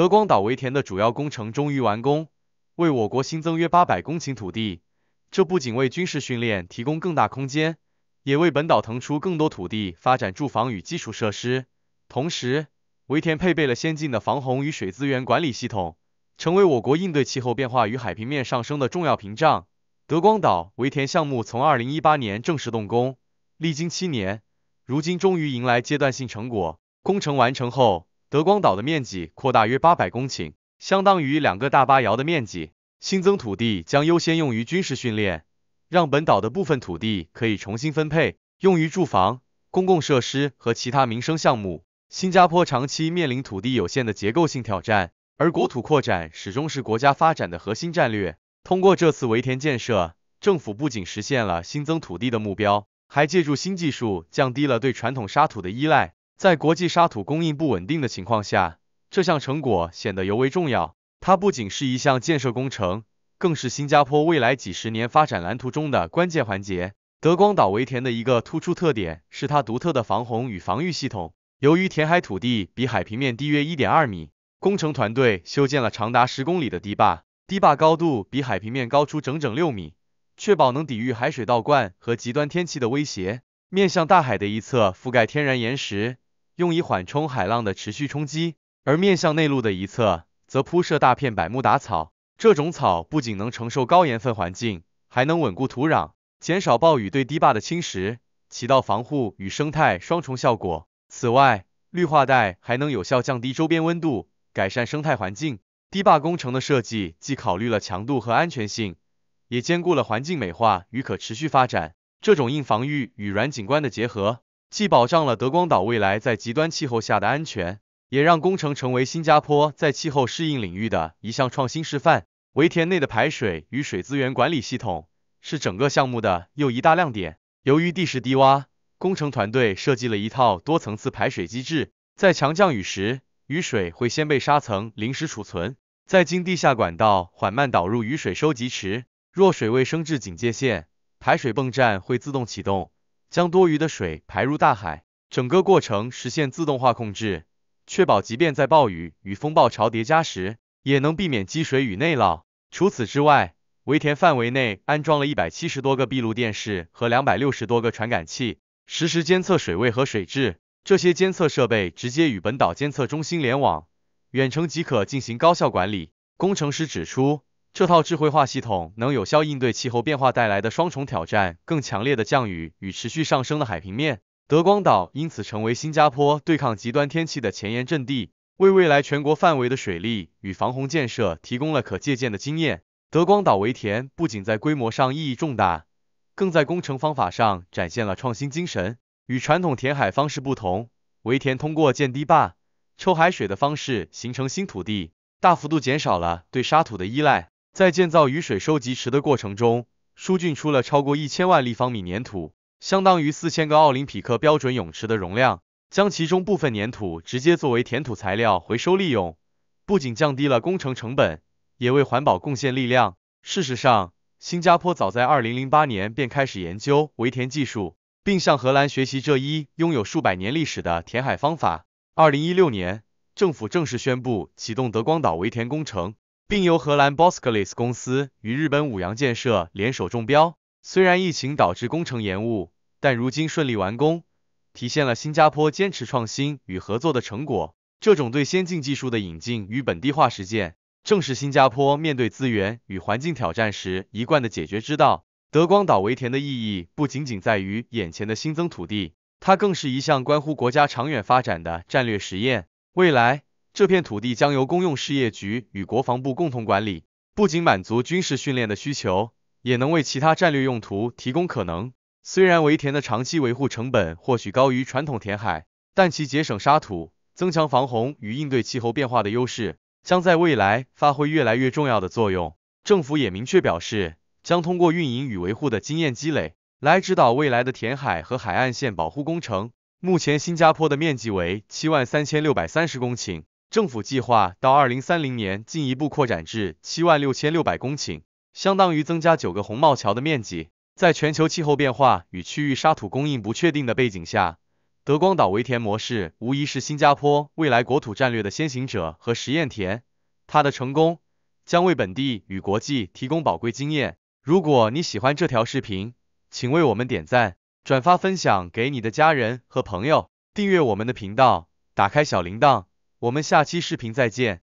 德光岛围填的主要工程终于完工，为我国新增约八百公顷土地。这不仅为军事训练提供更大空间，也为本岛腾出更多土地发展住房与基础设施。同时，围填配备了先进的防洪与水资源管理系统，成为我国应对气候变化与海平面上升的重要屏障。德光岛围填项目从二零一八年正式动工，历经七年，如今终于迎来阶段性成果。工程完成后，德光岛的面积扩大约八百公顷，相当于两个大巴窑的面积。新增土地将优先用于军事训练，让本岛的部分土地可以重新分配，用于住房、公共设施和其他民生项目。新加坡长期面临土地有限的结构性挑战，而国土扩展始终是国家发展的核心战略。通过这次围填建设，政府不仅实现了新增土地的目标，还借助新技术降低了对传统沙土的依赖。在国际沙土供应不稳定的情况下，这项成果显得尤为重要。它不仅是一项建设工程，更是新加坡未来几十年发展蓝图中的关键环节。德光岛围填的一个突出特点是它独特的防洪与防御系统。由于填海土地比海平面低约一点二米，工程团队修建了长达十公里的堤坝，堤坝高度比海平面高出整整六米，确保能抵御海水倒灌和极端天气的威胁。面向大海的一侧覆盖天然岩石。用以缓冲海浪的持续冲击，而面向内陆的一侧则铺设大片百慕达草。这种草不仅能承受高盐分环境，还能稳固土壤，减少暴雨对堤坝的侵蚀，起到防护与生态双重效果。此外，绿化带还能有效降低周边温度，改善生态环境。堤坝工程的设计既考虑了强度和安全性，也兼顾了环境美化与可持续发展。这种硬防御与软景观的结合。既保障了德光岛未来在极端气候下的安全，也让工程成为新加坡在气候适应领域的一项创新示范。围填内的排水与水资源管理系统是整个项目的又一大亮点。由于地势低洼，工程团队设计了一套多层次排水机制，在强降雨时，雨水会先被沙层临时储存，再经地下管道缓慢导入雨水收集池。若水位升至警戒线，排水泵站会自动启动。将多余的水排入大海，整个过程实现自动化控制，确保即便在暴雨与风暴潮叠加时，也能避免积水与内涝。除此之外，围田范围内安装了一百七十多个闭路电视和两百六十多个传感器，实时监测水位和水质。这些监测设备直接与本岛监测中心联网，远程即可进行高效管理。工程师指出。这套智慧化系统能有效应对气候变化带来的双重挑战，更强烈的降雨与持续上升的海平面。德光岛因此成为新加坡对抗极端天气的前沿阵地，为未来全国范围的水利与防洪建设提供了可借鉴的经验。德光岛围填不仅在规模上意义重大，更在工程方法上展现了创新精神。与传统填海方式不同，围填通过建堤坝、抽海水的方式形成新土地，大幅度减少了对沙土的依赖。在建造雨水收集池的过程中，疏浚出了超过一千万立方米粘土，相当于四千个奥林匹克标准泳池的容量。将其中部分粘土直接作为填土材料回收利用，不仅降低了工程成本，也为环保贡献力量。事实上，新加坡早在二零零八年便开始研究围填技术，并向荷兰学习这一拥有数百年历史的填海方法。二零一六年，政府正式宣布启动德光岛围填工程。并由荷兰 Boskalis 公司与日本五洋建设联手中标。虽然疫情导致工程延误，但如今顺利完工，体现了新加坡坚持创新与合作的成果。这种对先进技术的引进与本地化实践，正是新加坡面对资源与环境挑战时一贯的解决之道。德光岛围填的意义不仅仅在于眼前的新增土地，它更是一项关乎国家长远发展的战略实验。未来。这片土地将由公用事业局与国防部共同管理，不仅满足军事训练的需求，也能为其他战略用途提供可能。虽然围填的长期维护成本或许高于传统填海，但其节省沙土、增强防洪与应对气候变化的优势，将在未来发挥越来越重要的作用。政府也明确表示，将通过运营与维护的经验积累，来指导未来的填海和海岸线保护工程。目前，新加坡的面积为七万三千六百三十公顷。政府计划到2030年进一步扩展至76,600公顷，相当于增加九个红帽桥的面积。在全球气候变化与区域沙土供应不确定的背景下，德光岛围田模式无疑是新加坡未来国土战略的先行者和实验田。它的成功将为本地与国际提供宝贵经验。如果你喜欢这条视频，请为我们点赞、转发、分享给你的家人和朋友，订阅我们的频道，打开小铃铛。我们下期视频再见。